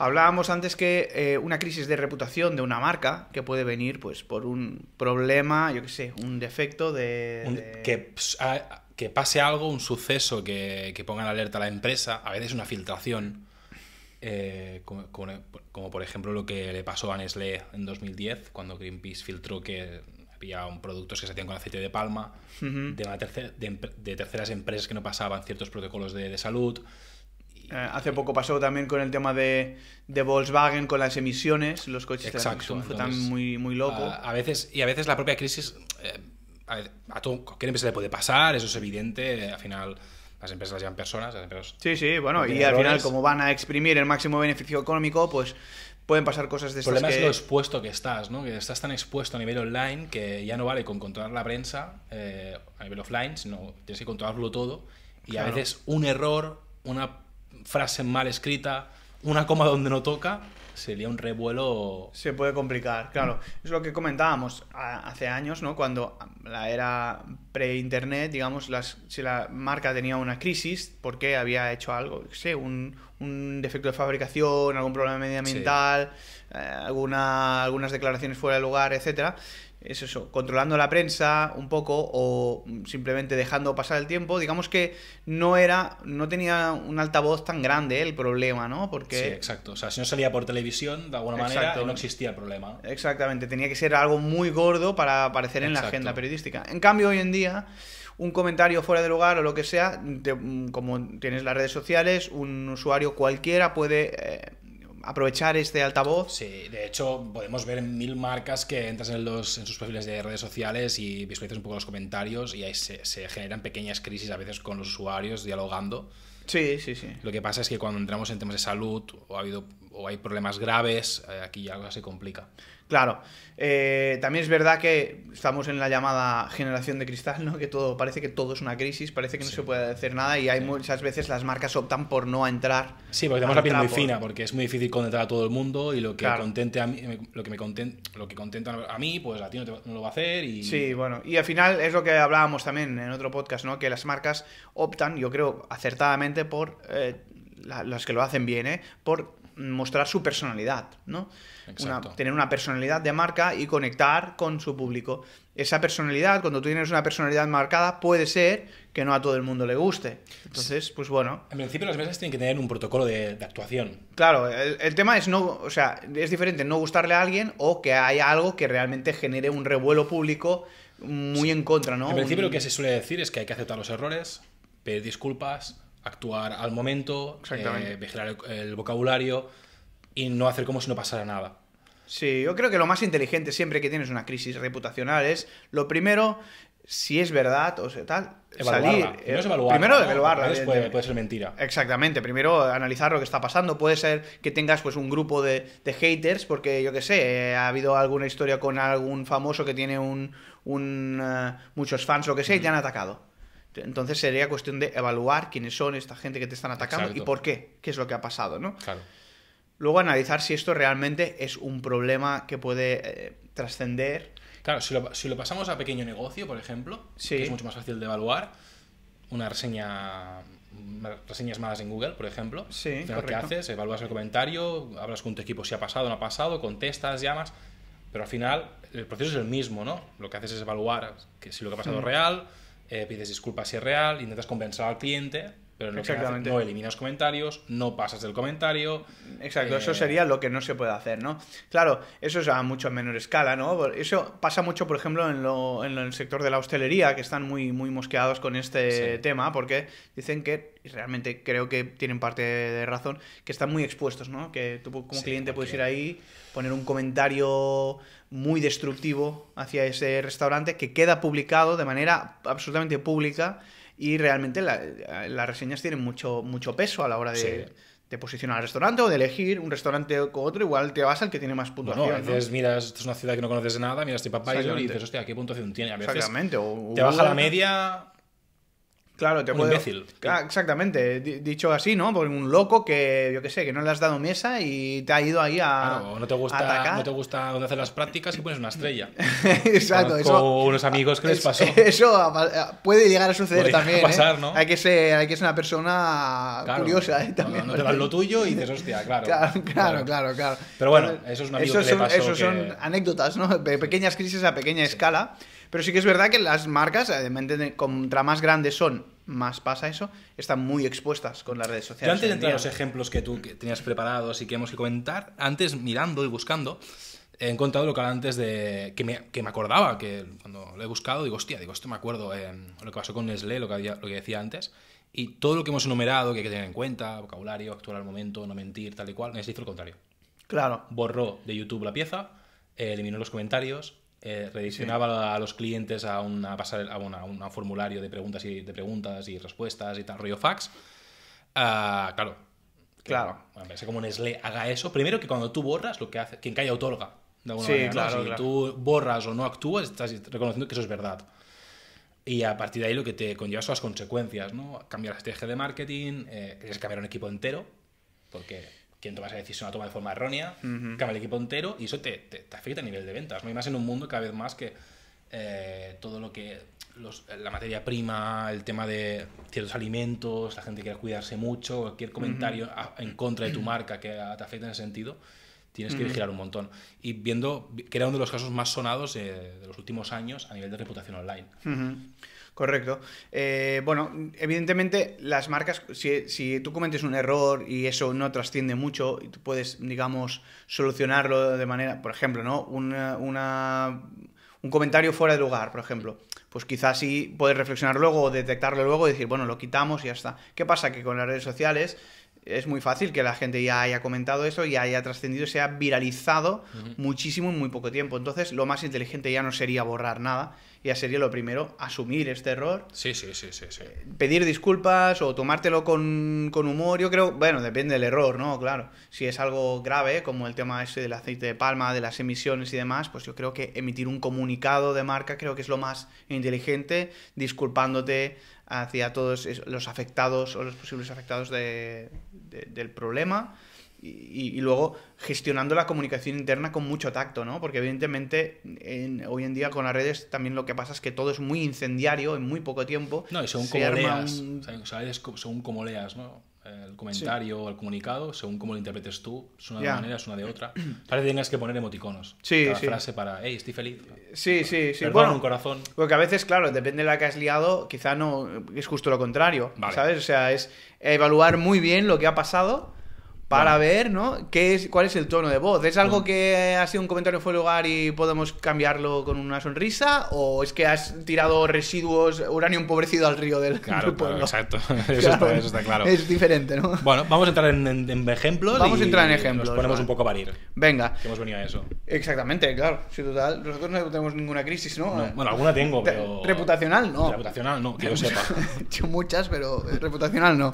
Hablábamos antes que eh, una crisis de reputación de una marca que puede venir pues por un problema, yo qué sé, un defecto de... Pues, que, pase algo, un suceso que, que ponga en alerta a la empresa, a veces una filtración, eh, como, por ejemplo lo que le pasó a Nestlé en 2010, cuando Greenpeace filtró que había un productos que se hacían con aceite de palma, de, tercera, de, de terceras empresas que no pasaban ciertos protocolos de, de salud. Eh, hace poco pasó también con el tema de, Volkswagen, con las emisiones, los coches Exacto, fue tan muy, muy loco. A, veces, y a veces la propia crisis, eh, a, cualquier empresa le puede pasar, eso es evidente, eh, al final las empresas las llevan personas, Sí, sí, bueno, y al final como van a exprimir el máximo beneficio económico, pues pueden pasar cosas de estas El problema es lo expuesto que estás, ¿no? Que estás tan expuesto a nivel online que ya no vale con controlar la prensa a nivel offline, sino tienes que controlarlo todo. Y a veces un error, una frase mal escrita, una coma donde no toca, sería un revuelo. Se puede complicar, claro. Es lo que comentábamos hace años, ¿no? Cuando la era pre-internet, digamos, si la marca tenía una crisis, porque había hecho algo, sé, un, defecto de fabricación, algún problema medioambiental, eh, alguna, algunas declaraciones fuera de lugar, etcétera es eso, controlando la prensa un poco o simplemente dejando pasar el tiempo, digamos que no era, no tenía un altavoz tan grande el problema, ¿no? Porque... Sí, exacto. O sea, si no salía por televisión, de alguna manera, no existía el problema. Exactamente, tenía que ser algo muy gordo para aparecer en la agenda periodística. En cambio, hoy en día, un comentario fuera de lugar o lo que sea, como tienes las redes sociales, un usuario cualquiera puede... Eh, aprovechar este altavoz. Sí, de hecho podemos ver mil marcas que entras en, los, en sus perfiles de redes sociales y visualizas un poco los comentarios y ahí se, se generan pequeñas crisis a veces con los usuarios dialogando. Sí, sí, sí. Lo que pasa es que cuando entramos en temas de salud, o ha habido o hay problemas graves, eh, aquí ya se complica. Claro, eh, también es verdad que estamos en la llamada generación de cristal, ¿no? Que todo parece que todo es una crisis, parece que no se puede hacer nada y hay muchas veces las marcas optan por no entrar. Sí, porque tenemos la piel muy fina, porque es muy difícil contentar a todo el mundo y lo que contente a mí, lo que me contenta, lo que contenta a mí, pues a ti no, lo va a hacer sí, bueno, y al final es lo que hablábamos también en otro podcast, ¿no? Que las marcas optan, yo creo acertadamente por eh, las que lo hacen bien, ¿eh? por mostrar su personalidad, ¿no? tener una personalidad de marca y conectar con su público. Esa personalidad, cuando tú tienes una personalidad marcada, puede ser que no a todo el mundo le guste. Entonces, pues bueno. En principio las mesas tienen que tener un protocolo de, actuación. Claro, el, tema es no, o sea, es diferente no gustarle a alguien o que haya algo que realmente genere un revuelo público muy en contra, ¿no? En principio lo que se suele decir es que hay que aceptar los errores, pedir disculpas, actuar al momento, eh, vigilar el, vocabulario y no hacer como si no pasara nada. Sí, yo creo que lo más inteligente siempre que tienes una crisis reputacional es, lo primero, si es verdad o sea, tal, evaluarla. salir. Eh, primero, es evaluarla, puede, ser mentira. Exactamente. Primero analizar lo que está pasando. Puede ser que tengas pues un grupo de, haters, porque yo qué sé, eh, ha habido alguna historia con algún famoso que tiene un, muchos fans, lo que sea, y te han atacado. Entonces sería cuestión de evaluar quiénes son esta gente que te están atacando y por qué, qué es lo que ha pasado, ¿no? Luego analizar si esto realmente es un problema que puede eh, trascender. Claro, si lo, si lo, pasamos a pequeño negocio, por ejemplo, que es mucho más fácil de evaluar, una reseña reseñas malas en Google, por ejemplo. Sí, lo que haces, evalúas el comentario, hablas con tu equipo si ha pasado o no ha pasado, contestas, llamas, pero al final el proceso es el mismo, ¿no? Lo que haces es evaluar que si lo que ha pasado es mm. real, eh, pides disculpas si es real, intentas compensar al cliente, pero no eliminas comentarios, no pasas del comentario. Exacto, eso eh, sería lo que no se puede hacer, ¿no? Claro, eso es a mucho menor escala, ¿no? Eso pasa mucho, por ejemplo, en, lo, en, el sector de la hostelería, que están muy, muy mosqueados con este tema, porque dicen que, y realmente creo que tienen parte de razón, que están muy expuestos, ¿no? Que tú como cliente puedes ir ahí, poner un comentario muy destructivo hacia ese restaurante que queda publicado de manera absolutamente pública y realmente las reseñas tienen mucho, mucho peso a la hora de, posicionar al restaurante o de elegir un restaurante o otro. Igual te vas al que tiene más puntuación. no a veces miras, esto es una ciudad que no conoces nada, miras tu papá y dices, hostia, ¿qué puntuación tiene? A veces Exactamente. te baja la media Claro, te un puedo... imbécil. Ah, exactamente, dicho así, ¿no? Por un loco que, yo qué sé, que no le has dado mesa y te ha ido ahí a. Claro, no te gusta, no te gusta donde hacer las prácticas y pones una estrella. Exacto, Conozco eso. unos amigos que les pasó. Eso eh, puede llegar a suceder también. ¿eh? pasar, ¿no? Hay que ser, hay que ser una persona curiosa, ¿eh? También. No, te lo tuyo y dices, hostia, claro. Claro, claro, claro. Pero bueno, eso es un amigo eso que son, pasó Eso son anécdotas, ¿no? Pequeñas crisis a pequeña escala. Pero sí que es verdad que las marcas, evidentemente, contra más grandes son, más pasa eso, están muy expuestas con las redes sociales. Yo antes de entrar los ejemplos que tú que tenías preparados y que hemos que comentar, antes mirando y buscando, he encontrado lo que antes de. Que me, acordaba, que cuando lo he buscado, digo, hostia, digo, esto me acuerdo, eh, lo que pasó con Nestlé, lo que, había, lo que decía antes, y todo lo que hemos enumerado, que hay que tener en cuenta, vocabulario, actuar al momento, no mentir, tal y cual, Nestlé hizo lo contrario. Claro. Borró de YouTube la pieza, eh, eliminó los comentarios, eh, redireccionaba a los clientes a, una, a un formulario de preguntas y de preguntas y respuestas y tal, rollo fax. Ah, claro. Claro. como Nestlé haga eso. Primero que cuando tú borras, lo que hace, quien calla otorga. De alguna manera, claro, Si tú borras o no actúas, estás reconociendo que eso es verdad. Y a partir de ahí lo que te conlleva son las consecuencias, ¿no? Cambiar la estrategia de marketing, eh, cambiar un equipo entero, porque quien toma esa decisión la toma de forma errónea, cambia el equipo entero y eso te, te, afecta a nivel de ventas. ¿no? más en un mundo cada vez más que eh, todo lo que. la materia prima, el tema de ciertos alimentos, la gente quiere cuidarse mucho, cualquier comentario en contra de tu marca que te afecta en ese sentido, tienes que vigilar un montón. Y viendo que era uno de los casos más sonados eh, de los últimos años a nivel de reputación online. Correcto. Eh, bueno, evidentemente las marcas, si, tú cometes un error y eso no trasciende mucho, y tú puedes, digamos, solucionarlo de manera, por ejemplo, ¿no? un comentario fuera de lugar, por ejemplo. Pues quizás sí puedes reflexionar luego o detectarlo luego y decir, bueno, lo quitamos y ya está. ¿Qué pasa? Que con las redes sociales es muy fácil que la gente ya haya comentado eso, y haya trascendido, se ha viralizado muchísimo en muy poco tiempo. Entonces, lo más inteligente ya no sería borrar nada, ya sería lo primero, asumir este error. Sí, sí, sí, sí. sí. Eh, pedir disculpas o tomártelo con, con, humor, yo creo, bueno, depende del error, ¿no? Claro, si es algo grave, como el tema ese del aceite de palma, de las emisiones y demás, pues yo creo que emitir un comunicado de marca creo que es lo más inteligente, disculpándote hacia todos los afectados o los posibles afectados del problema. Y, luego gestionando la comunicación interna con mucho tacto, ¿no? Porque evidentemente en, hoy en día con las redes también lo que pasa es que todo es muy incendiario en muy poco tiempo. No, y según leas, según como leas, ¿no? el comentario o el comunicado, según cómo lo interpretes tú, es una de una manera, es una de otra. Parece que tengas que poner emoticonos. Sí, cada frase para, hey, estoy feliz. Sí, sí, sí. Perdón, un corazón. Porque a veces, claro, depende de la que has liado, quizá no es justo lo contrario, ¿sabes? O sea, es evaluar muy bien lo que ha pasado para ver, ¿no? ¿Qué es, ¿Cuál es el tono de voz? ¿Es algo que ha sido un comentario fue lugar y podemos cambiarlo con una sonrisa? ¿O es que has tirado residuos, uranio empobrecido al río del, claro, pueblo? Claro, exacto. Eso, Está, claro. Es diferente, ¿no? Bueno, vamos a entrar en, ejemplos. Vamos a entrar en ejemplos. ponemos un poco a parir. Venga. hemos venido a eso. Exactamente, claro. Nosotros no tenemos ninguna crisis, ¿no? bueno, alguna tengo, pero. Reputacional, no. Reputacional, no, que yo sepa. He muchas, pero eh, reputacional, no.